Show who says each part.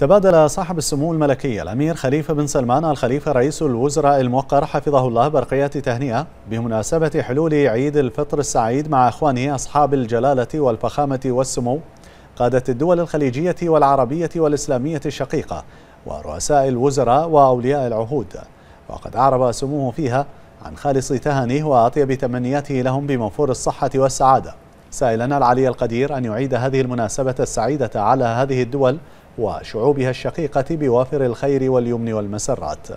Speaker 1: تبادل صاحب السمو الملكي الأمير خليفة بن سلمان الخليفة رئيس الوزراء الموقر حفظه الله برقية تهنئة بمناسبة حلول عيد الفطر السعيد مع إخوانه أصحاب الجلالة والفخامة والسمو قادة الدول الخليجية والعربية والإسلامية الشقيقة ورؤساء الوزراء وأولياء العهود وقد أعرب سموه فيها عن خالص تهانيه وأطيب تمنياته لهم بموفور الصحة والسعادة سائلنا العلي القدير أن يعيد هذه المناسبة السعيدة على هذه الدول وشعوبها الشقيقة بوافر الخير واليمن والمسرات